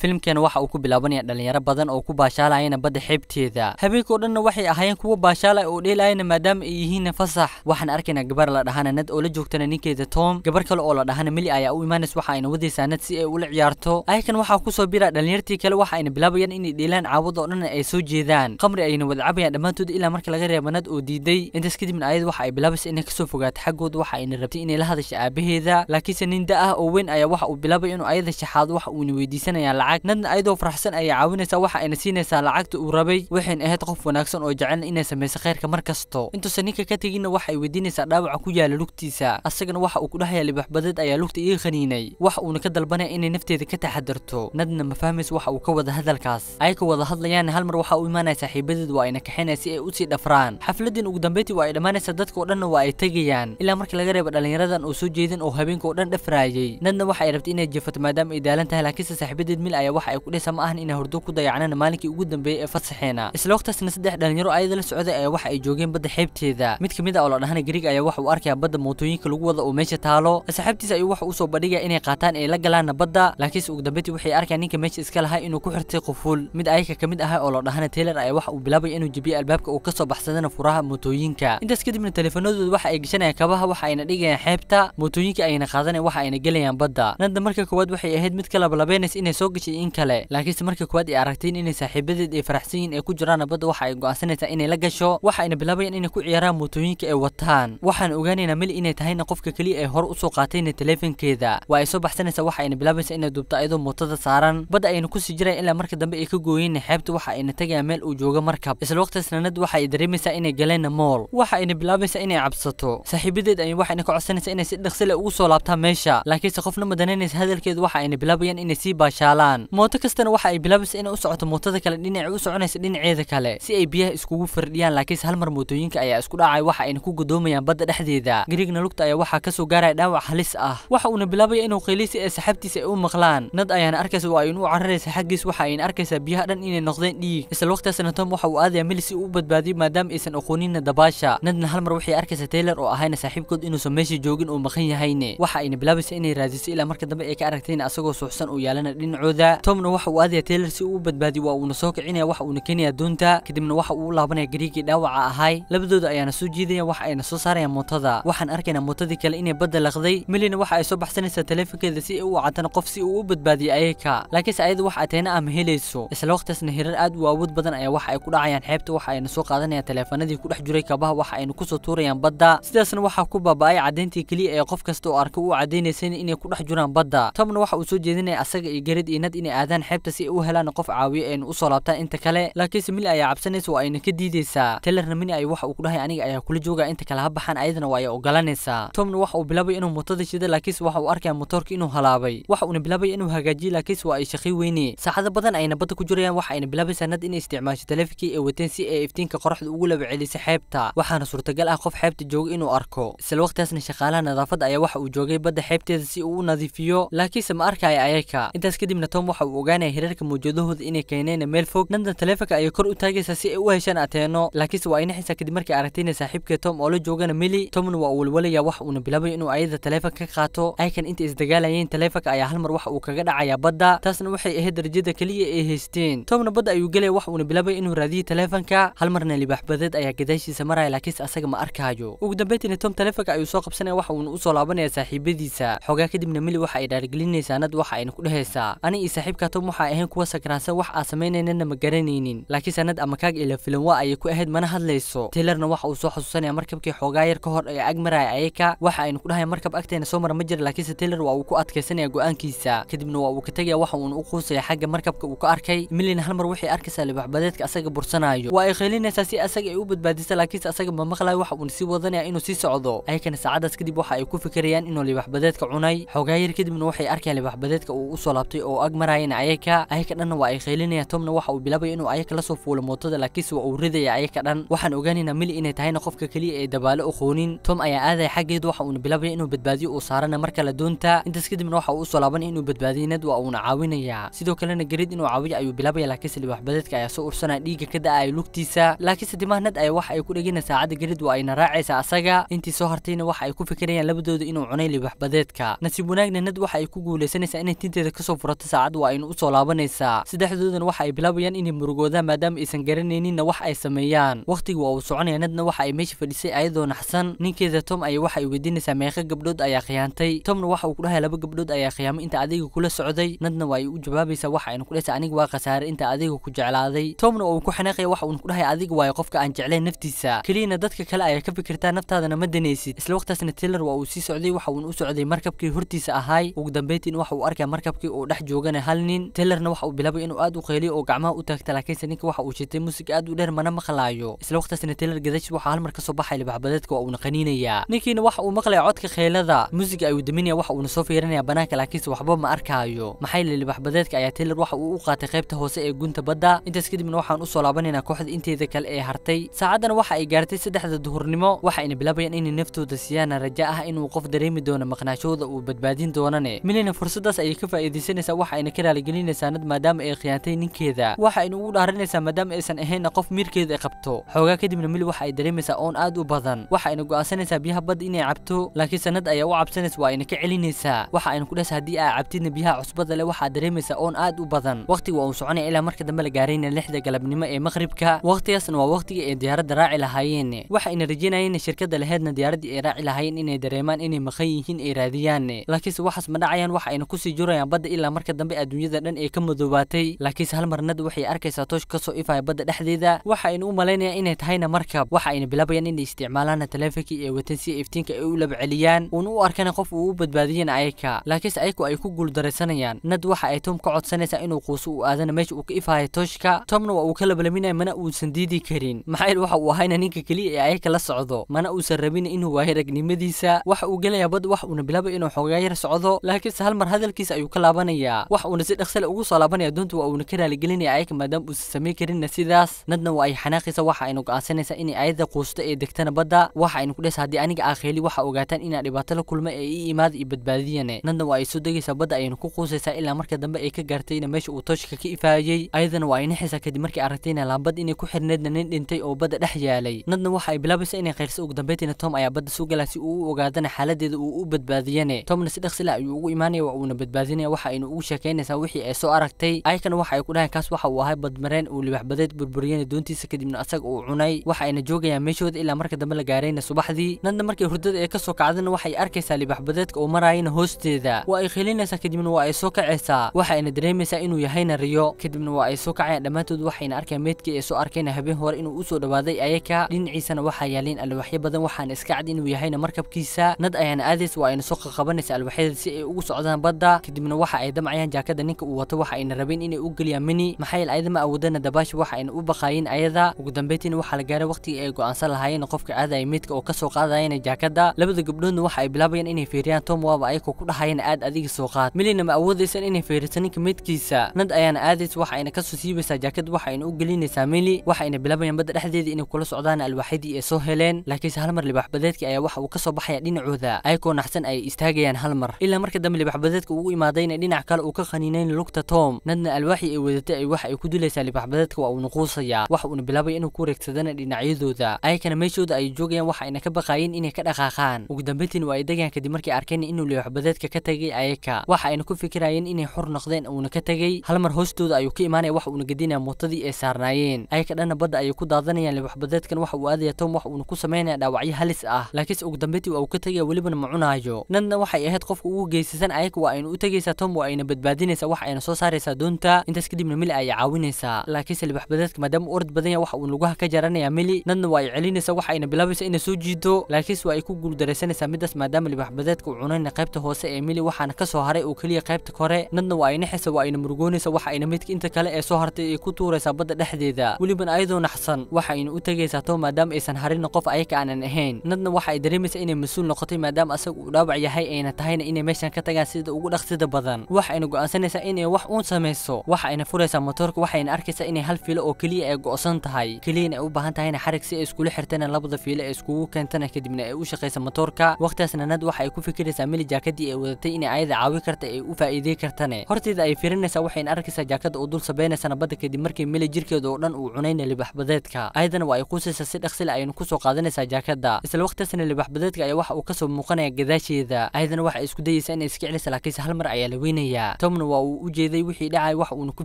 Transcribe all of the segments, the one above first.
filimkeen waxa uu ku bilaabanaya dhallinyaro badan oo ku baashaalayana badda xeebteeda habeenka oo dhanna waxay ahaayeen kuwa baashaalay oo dheelayana maadaama ay yihiinna fasax waxaan arkaynaa gabar la dhahana nad oo la joogtana ninkeeda tom gabar kale oo la dhahana mili ayaa u imaanays waxa ayna wadaysaa nad si ay ula ciyaarto ayakan waxaa kusoo bira dhallinyartii kale waxa ayna bilaabayaan inay dheelaan caawad oo dhanna ay soo jeedaan qamri ayna wada cabayaan dhammaantood ilaa marka laga reeba nad oo diiday intaas kadibna ayad waxa ay bilaabaysa inay kasoo fogaato xaggooda waxa ayna rabtay inay la hadasha aabaheeda laakiinse nin da ah oo weyn ayaa waxa uu bilaabay inuu ayada shaxaado waxa uuna weydiisanayaa lacag lacag nadna ayadoo faraxsan ayay caawinaysa waxa ayna siinaysaa lacagta uu rabay waxayna ahayd qof wanaagsan oo jecelna inay samaysa khayrka mar kasto intuusan ninka ka teginna waxa ay weydiinaysaa dhaawaca ku yaala lugtiisa asagana waxa uu ku dhahayaa libaxbadeed ayaa lugta iga khaniinay wax uuna ka dalbanaya inay nafteeda ka taxadarto nadna ma fahmaysa waxa uu ka wada hadalkaas ayaka wada hadlayaana hal mar waxaa u imaanaya saaxiibadeed waa ayna kaxinaya si ay usii dhafraan xafladin ugu dambeyntii waa ay dhammaanaysa dadka dhanna waa ay tegayaan ilaa markii laga reebo dhallinyaradan oo soo jeedin oo habeenka oo dhan dhafraayay nadna waxa ay rabtay inay jeefato maadaama ay daalan tahay laakiinse saaxiibadeed mil ayaa waxa ay ku dhehaysaa ma ahan inay hordo ku dayacnaan maalinkii ugu dambeeyay ee fasaxeena isla waqtaasna saddex dhalinyaro ayada la socday ayaa waxa ay joogeen badda xeebteeda mid kamid ah oo la dhahana gariig ayaa waxa uu arkayaa badda mootooyinka lagu wada oo meesha taalo asxaabtiisa ayuu waxa usoo bandhigaya inay qaataan ay la galaana badda laakiinse ugu dambeyntii waxay arkayaan ninka meesha iska lahaa inuu ku xirtay qufuul mid ayaga kamid ah oo la dhahana taylor ayaa waxa uu bilaabaya inuu jebiyay albaabka uu kasoo baxsadana furaha mootooyinka intaas kadibna taleefanadooda waxa ay gashanayaan kabaha waxa ayna dhigayaan xeebta mootooyinka ayna qaadanayaan waxa ayna gelayaan badda nanda marka koowaad waxay ahayd mid ka labalabeynaysa inay soo gashay taasi in kale laakiinse markii koowaad ay aragteen inay saaxiibadeed ay faraxsan yihiin ku jiraana badda waxa ay go'aansanaysaa inay la gasho waxa ayna bilaabayaan inay ku ciyaaraan mootooyinka ay wataan waxaana ogaanaynaa meli inay tahayna qofka keliya ay hore usoo qaatayna taleefankeeda waa ay soo baxsanaysaa waxa ayna bilaabaysaa inay duubto ayadoo mootada saaran badda ayna kusii jiraan ilaa marka dambe ay ka gooyeenna xeebta waxa ayna tagayaan meel uu joogo markab isla waqtiasna nad waxa ay dareemaysaa inay galeenna mool waxa ayna bilaabaysaa inay cabsato saaxiibadeed ay waxayna ka codsanaysaa inay si dhaqsi leh ugu soo laabtaan meesha laakiinse qofna madanaynaysa hadalkeeda waxa ayna bilaabayaan inay sii baashaalaan fiican mooto kastana waxa ay bilaabaysa inay u socoto mootada kale dhinaca u soconaysa dhinaceeda kale si ay biyaha iskugu fardhiyaan laakiinse hal mar mootooyinka ayaa isku dhacay waxa ayna ku godoomayaan badda dhexdeeda gariigna lugta ayaa waxaa kasoo gaaraya dhaawac halis ah waxa uuna bilaabaya inuu qiiliy si ay saxaabtiisa ay u maqlaan nad ayaana arkaysa oo aynu u cararaysa xaggiis waxa ayna arkaysaa biyaha dhan inay noqdeen dhiig isla waqtigaasna tom waxa uu aadaya mili si uu u badbaadiyo maadaama aysan aqooninna dabaasha nadna hal mar waxay arkaysa taylor oo ahayna saaxiibkood inuusan meesha joogin uu maqan yahayne waxa ayna bilaabaysa inay raadiso ilaa marka dambe ay ka aragtayna asagoo suuxsan uu yaalana dhinacooda dhexda tomna waxa uu aadaya taylor si uu u badbaadiyo waa uuna soo kicinaya waxa uuna keenayaa doonta kadibna waxa uu u laabanaya gariigii dhaawaca ahay labadooda ayaana soo jiidaya waxa ayna soo saarayaan mootada waxaan arkayna mootadii kale inay badda laqday milina waxa ay soo baxsanaysaa taleefonkeeda si ay u cadana qof si uu u badbaadiyo ayaka laakiinse ayada wax ateena ah ma helayso isla waqtiasna hirar aad u awood badan ayaa waxa ay ku dhacayaan xeebta waxa ayna soo qaadanayaan taleefanadii ku dhex jiray kabaha waxa ayna kusoo tuurayaan badda sidaasna waxaa ku baaba-ay caddayntii keliya ee qof kasta oo arka u caddaynaysan inay ku dhex jiraan badda tomna waxa uu soo jeedinaya asaga iyo garad iyo deganaad inay aadaan xeebta si ay u helaan qof caawiyo ayna usoo laabtaan inta kale laakiinse mili ayaa cabsanaysa oo ayna ka diidaysaa taylorna mini ay waxa uu ku dhahay aniga ayaa kula joogaa inta kale ha baxaan ayadana waa ay ogolanaysaa tomna waxa uu bilaabay inuu mootada shida laakiinse waxa uu arkaya motoorka inuu halaabay waxa uuna bilaabay inuu hagaajiyey laakiinse waa ay shaqay weyne saacado badan ayna badda ku jirayaan waxa ayna bilaabaysaa nad inay isticmaasho taleefinkii ay wateen si ay iftiinka qoraxda ugu laba celisa xeebta waxaana suurtagal ah qof xeebta jooga inuu arko isla waqtigaasna shaqaalaha nadaafadda ayaa waxa uu joogay badda xeebteeda si uu u nadiifiyo laakiinse ma arkaya ayaka intaas kadibna tom Samsung waxa uu ogaanaya hirarka muujadahooda inay keeneen meel fog dhanka taleefanka ayay kor u taagaysaa si ay u heshaan ateeno laakiinse waa inaxaysaa kadib markay aragtayna inay saaxiibkee Tom oo la joogana Milly Tomna waa uu walwalaya wax uuna bilaabay inuu ayada taleefanka ka qaato aykan inta isdagaalayeen taleefanka ayaa hal mar wax uu kaga dhacayaa badda taasna waxay ahayd darajada keliya ay haysteen Tomna badda ayuu gelaya wax uuna bilaabay inuu raadiyo taleefanka hal marna libaaxbadeed ayaa gadaashiisa maraya laakiinse asaga ma arkaayo ugu dambeyntiina Tom taleefanka ayuu soo qabsanaya wax uuna u soo laabanaya saaxiibadiisa xoogaa kadibna Milly waxa ay dhaargelinaysaa nad waxa ayna ku dhahaysaa ani saaxiibkaatan waxa ahayn kuwa sakraansan wax aad samaynaynana ma garanaynin laakiin sanad ama kaag ila filan waa ayay ku ahayd mana hadlayso tilerna waxa uu soo xasuusanaya markabkii xoogaa yar ka hor ee agmaraya ayaka waxa aynu ku dhahay markab agteena soo mara ma jira laakiinse tiler waa uu ku adkaysanaya go'aankiisa kadibna waa uu ka tegaya waxa uun u quusaya xagga markabka uu ka arkay milina hal mar waxay arkaysaa libaxbadeedka asaga bursanaayo waa ay qeelinaysaa si asaga ay u badbaadisa laakiinse asaga ma maqlayo waxa uun sii wadanaya inuu sii socdo ayakana saacadaas kadib waxa ay ku fikirayaan inuu libaxbadeedka cunay xoogaa yar kadibna waxay arkayaan libaxbadeedka uu u soo laabtay oo agmar marayeen ayaka ayaka dhanna waa ay qaylinaya tomna waxa uu bilaabaya inuu ayaka la soo fuulo mootada laakiinse waa uu ridaya ayaka dhan waxaan ogaanaynaa mili inay tahayna qofka keliya ee dabaalo u qoonin tom ayaa aadaya xaggeed waxa uuna bilaabaya inuu badbaadiyo uu saarana mar kale doonta intaas kadibna waxa uu usoo laabanaya inuu ned waa uuna caawinayaa sidoo kalena gerid inuu caawiyo ayuu bilaabaya laakiinse libaxbadeedka ayaa soo ursanaya dhiigga ka da lugtiisa laakiinse dimaha ned ayaa waxa ay ku dhegina saacadda gerid waa ayna raacaysa asaga intii soo hartayna waxa ay ku fikirayaan labadooda inuu cunay libaxbadeedka nasiib wanaagna ned waxa ay ku guulaysanaysaa inay tinteeda kasoo furato saacad saacad waa aynu u soo laabanaysaa saddexdoodan waxa ay bilaabayaan inay murugoodaan maadaama aysan garanayninna wax ay sameeyaan wakhtiga waa uu soconaya nadna waxa ay meesha fadhisay ayadoo naxsan ninkeeda tom ayaa waxa ay weydiinaysaa meeqa gabdhood ayaa khiyaantay tomna waxa uu ku dhahay laba gabdhood ayaa khiyaamay inta adiga kula socday nadna waa ay u jawaabaysaa waxa aynu ku dhahaysaa aniga waa khasaare inta adiga ku jeclaaday tomna oo uu ku xanaaqaya waxa uun ku dhahay adiga waayo qofka aan jeclayn naftiisa keliyana dadka kale ayaa ka fikirtaa naftaadana ma danaysid isla waqtaasna taylor waa uu sii socday waxa uun u socday markabkii hortiisa ahaay ugu dambeyntiin waxa uu arkaya markabkii uu dhex joogana markaana hal nin taylorna waxa uu bilaabay inuu aad u qayliyo oo gacmaha u taagta laakiinse ninka waxa uu jitay muusig aad u dheer mana maqlaayo isla waqtaasna taylor gadashiis waxaa halmar ka soo baxay libaxbadeedka oo uuna qaniinayaa ninkiina waxa uu maqlaya codka khaylada musiga ayuu daminaya waxa uuna soo fiirinaya bannaanka laakiinse waxba ma arkaayo maxaa yeele libaxbadeedka ayaa taylor waxa uu u qaatay qaybta hoose ee gunta badda intaas kadibna waxaan usoo laabanaynaa kooxda inteeda kale ee hartay saacaddana waxa ay gaartay saddexda duhurnimo waxayna bilaabayaan inay naftooda siyaana raja ah inuu qof dareemi doono maqnaashooda uu badbaadin doonane minayna fursaddaas ayay ka faa'iidaysanaysaa waxaayna waxayna ka raaligelinaysaa nad maadaama ay khiyaantay ninkeeda waxa ayna ugu dhaarinaysaa maadaama aysan ahayna qof miirkeeda ay qabto xoogaa kadibna mili waxa ay dareemaysaa oon aad u badan waxa ayna go'aansanaysaa biyaha badda inay cabto laakiin sanad ayaa u cabsanaysa waa ayna ka celinaysaa waxa ayna ku dhahsa haddii aa cabtidna biyaha cusbada leh waxaa dareemaysaa oon aad u badan wakhtiga waa uu soconaya ilaa marka dambe la gaarayna lixda galabnimo ee maqhribka wakhtigaasna waa wakhtigii ay diyaaradda raaci lahaayeen waxa ayna rajeynayeen shirkadda laheedna diyaaraddii ay raaci lahaayeen inay dareemaan inay maqan yihiin ay raadiyaan laakiinse waxaas ma dhacayaan waxa ayna kusii jurayaan badda ilaa marka dambe adduunyada dhan ee ka madoobaatay laakiinse hal marnad waxay arkaysaa toosh ka soo ifaya badda dhexdeeda waxa aynu u malaynayaa inay tahayna markab waxa ayna bilaabayaan inay isticmaalaana taleefankii ee watan si iftiinka ay u laba celiyaan uuna u arkana qof uu u badbaadiyan ayaka laakiinse ayaku ay ku guuldaraysanayaan nad waxa ay tom ka codsanaysaa inuu quuso u aadana meesha uu ka ifaaya tooshka tomna waa uu ka labalaminaya mana uusan diidi karin maxayl waxa uu ahayna ninka keliya ee ayaka la socdo mana uusan rabin inuu waayo ragnimadiisa waxa uu gelayaa bad wax uuna bilaabay inuu xoogaa yar socdo laakiinse hal mar hadalkiisa ayuu ka laabanayaa waxa uuna si dhaqsale ugu soo laabanaya doonta waa uuna ka raaligelinaya ayaga maadaama uusan samayn karinna sidaas nadna waa ay xanaaqaysa waxa aynu go'aansanaysaa inay ayadda quusta ee degtana badda waxa aynu ku dhehaysaa haddii aniga aakhayli waxa ogaataan inaan dhibaato la kulma ee ii imaada iyo badbaadiyane nadna waa ay soo degaysaa badda ayaynu ku quusaysaa ilaa marka dambe ay ka gaartayna meesha uu tooshka ka ifaayey ayadana waa ay naxaysaa kadib markii aragtayna laambad inay ku xirneedna nin dhintay oo badda dhex yaalay nadna waxa ay bilaabaysaa inay qayrsa ugu dambeyntiina tom ayaa badda soo galaa si uu u ogaadana xaaladdeeda uu u badbaadiyane tomna si dhaqsila ayuu ugu imaanaya waa uuna badbaadinaya waxa aynu ugu sheekay keenaysaa wixii ay soo aragtay aykan waxa ay ku dhahayn kaas waxa uu ahay badmareen uu libaxbadeed burburiyeyna doontiisa kadibna asaga uu cunay waxa ayna joogayaan meeshooda ilaa marka dambe la gaarayna subaxdii nadna markay hurdada ay kasoo kacdana waxay arkaysaa libaxbadeedka uu maraayana hoosteeda waa ay khilinaysaa kadibna waa ay soo kacaysaa waxa ayna dareemaysaa inuu yahayna riyo kadibna waa ay soo kacayaan dhammaantood waxayna arkayaan meedkii ay soo arkayna habeen hore inuu usoo dhawaaday ayaka dhinaciisana waxaa yaaleen alwaxyo badan waxaana iska cad inuu yahayna markabkiisa nad ayaana aadays waa ayna soo qaqabanaysa alwaxyada si ay ugu socdaan badda kadibna waxa ay damcayaan جاكدا نينك اواتو واحا اينا رابين اني اوغل يا مني محايل ايضا ما اودانا داباش واحا اينا اوباقاين ايضا وقدن بيتين واحا لقارا وقتي ايقو انسال هايين قفك ايضا يميتك او كسوق ايضا اينا جاكدا لابد قبلون واحا اي بلابين اني فيريان توم واب ايقو كورا هايين اد اديق سوقات ملينا ما اوديسان اني فيريتانيك ميتكيسا ند ايان اديس واحا اينا كسو سيبسا جاكد واحا اينا اوغليني ساميلي واحا اينا بلابين بدل احديد اني كل سعودان الوحيدي اي سوهلين لكيس اللي بحبذاتك اي واحا وكسو بحيا دين عوذا ايقو نحسن اي استاقيان هالمر الا مركز اللي بحبذاتك وقو ايما دين دين عكال وكخ يقنينين لوكتا توم ندنا الوحي وذات اي وحي كدولة سالي بحبادتك او نقوصيا وحو نبلابي انو كوريك تدانا لنعيذو ذا اي كان ميشو ذا اي جوغيان وحا انك بقاين اني كدا خاخان وقدمتين واي داقيان كدمركي اركاني انو لي بحبادتك كتاقي ايكا وحا انكو فكراين اني حر نقضين او نكتاقي هلمر هوستو ذا ايو كي اماني وحو نقدين مرتضي اي سارنايين اي كان انا بدا ايو كدا ظنيا لي بحبادتك وحو اذي توم وحو نكو سمينا دا وعي هلس اه لكس اقدمتي او كتاقي ولبن معونا جو ندنا وحا ايهد قفك او جيسسان ايك واين او تجيسا توم واين بدباد raadinaysa wax ayna soo saaraysaa doonta intaas kadibna mili ayay caawinaysaa laakiinse libaxbadeedka maadaama orad badan ya waxa uu lugaha ka jaranaya mili nadna waa ay celinaysa wax ayna bilaabaysa inay soo jiido laakiinse waa ay ku guuldaraysanaysaa middaas maadaama libaxbadeedka uu cunayna qaybta hoose ee mili waxaana ka soo haray oo keliya qaybta kore nadna waa ay naxaysa waa ayna murugoonaysa wax ayna midka inta kale ee soo hartay ay ku tuuraysaa badda dhexdeeda weliban ayadoo naxsan waxa ayna u tegaysaa to maadaama aysan harina qof ayaka aanan ahayn nadna waxa ay dareemaysaa inay mas-uul noqotay maadaama asaga uu dhaawac yahay ayna tahayna inay meeshan ka tagaan sida ugu dhaqsida badan waxayna go-aan go'aansanaysaa inay wax uun samayso waxa ayna furaysaa motoorka waxayna arkaysaa inay hal fiilo oo keliya ay go'san tahay keliyana ay u baahan tahayna xarig si ay iskula xirtana labada fiilo ee iskugu keentana kadibna ay u shaqaysa motoorka wakhtigaasna nad waxa ay ku fikiraysaa mili jaakadii ay wadatay inay ayada caawi karta ay u faa'iidey kartane horteeda ay firinaysaa waxayna arkaysaa jaakada oo dul sabaynaysana badda kadib markii mili jirkeeda oo dhan uu cunayna libaxbadeedka ayadana waa ay qusaysaa si dhaqsila ayaynu kusoo qaadanaysaa jaakada isla wakhtigaasna libaxbadeedka ayaa waxa uu kasoo muuqanaya gadaasheeda ayadana waxa ay isku dayaysaa inay iska celisa laakiinse hal mar ayaa la weynayaa aabahuna waa uu u jeeday wixii dhacay wax uuna ku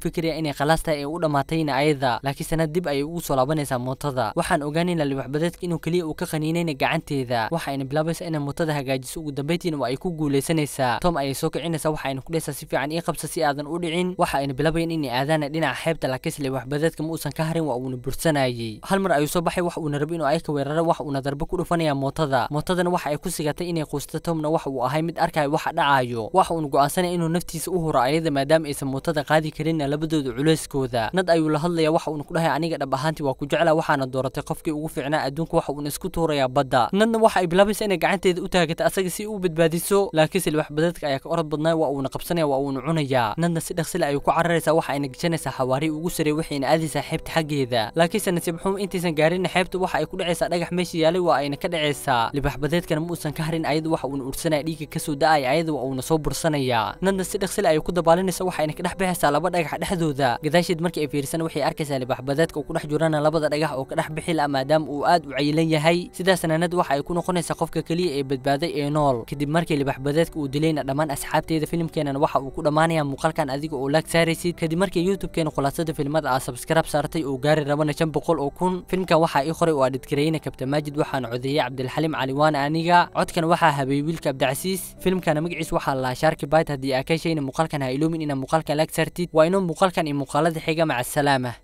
fikiraya inay khalaas tahay ee u dhammaatayna ayada laakiin sanad dib ayay ugu soo laabanaysaa mootada waxaan ogaanaynaa libaxbadeedka inuu keliya uu ka qaniinayna gacanteeda waxaayna bilaabaysaa inay mootada hagaajiso ugu dambeyntiina waa ay ku guulaysanaysaa tom ayay soo kicinaysaa waxaayna ku dhehaysaa si fiican ii qabsa si aadan u dhicin waxa ayna bilaabayan inay aadaana dhinaca xeebta laakiinse libaxbadeedka ma uusan ka harin waa uuna bursanayay hal mar ayuu soo baxay wax uuna rabo inuu ayka weerara wax uuna darbe ku dhufanaya mootada mootadana waxa ay ku sigatay inay quusta tomna wax uu ahay mid arkaya waxa dhacayo waxa uuna go'aansanaya inuu naftiisa u hura ayada maadaama aysan mootada qaadi karinna labadooda culayskooda nad ayuu la hadlaya waxa uuna ku dhahay aniga dhab ahaantii waa ku jecla waxaana dooratay qofkii ugu fiicnaa adduunka waxa uuna isku tuurayaa badda nadna waxa ay bilaabaysaa inay gacanteeda u taagata asaga si u badbaadiso laakiinse silwax badeedka ayaa ka orod badnaay waa uuna qabsanaya waa uuna cunayaa nadna si dhaksile ayuu ku cararaysaa waxa ayna gashanaysaa xawaari ugu sarreey waxayna aadaysaa xeebta xaggeeda laakiinse nasiib xumo intaysan gaarinna xeebta waxa ay ku dhacaysaa dhagax meesha yaalay waa ayna ka dhacaysaa libax badeedkana ma uusan ka harin ayada waxa uuna ursanaya dhiigga ka soo da ayada waa uuna soo bursanayaa nadna si dhaksile ay ku dabaalinaysa waxa ayna ka dhex baxaysaa laba dhagax dhexdooda gadaasheed markii ay fiirsana waxay arkaysaa libaaxbadeedka uu ku dhex jirana labada dhagax oo ka dhex bixi la maadaama uu aad u cayilan yahay sidaas nanaad waxa ay ku noqonaysaa qofka keliya ee badbaaday ee nool kadib markii libaaxbadeedka uu dilayna dhammaan asxaabteeda filimkeenan waxa uu ku dhammaanayaa muuqaalkan adiga oo laag saaraysid kadib markii youtube-keena khulaasada filmada aa subscribe saartay uu gaari rabana shan boqol oo kun filmkan waxaa ii qoray oo adhidkareyna kabta maajid waxaana codeeyey cabdilxalim caliwaan aniga codkan waxaa habeey wiilka cabdicasiis filmkana magaciis waxaa lalaa shaarki bayt haddii aa ka shayna muuqaalka halkan ha iloobin inaad muuqaalkan lag saartid waa inuu muuqaalkan iyo muuqaalada xiga maca asalaama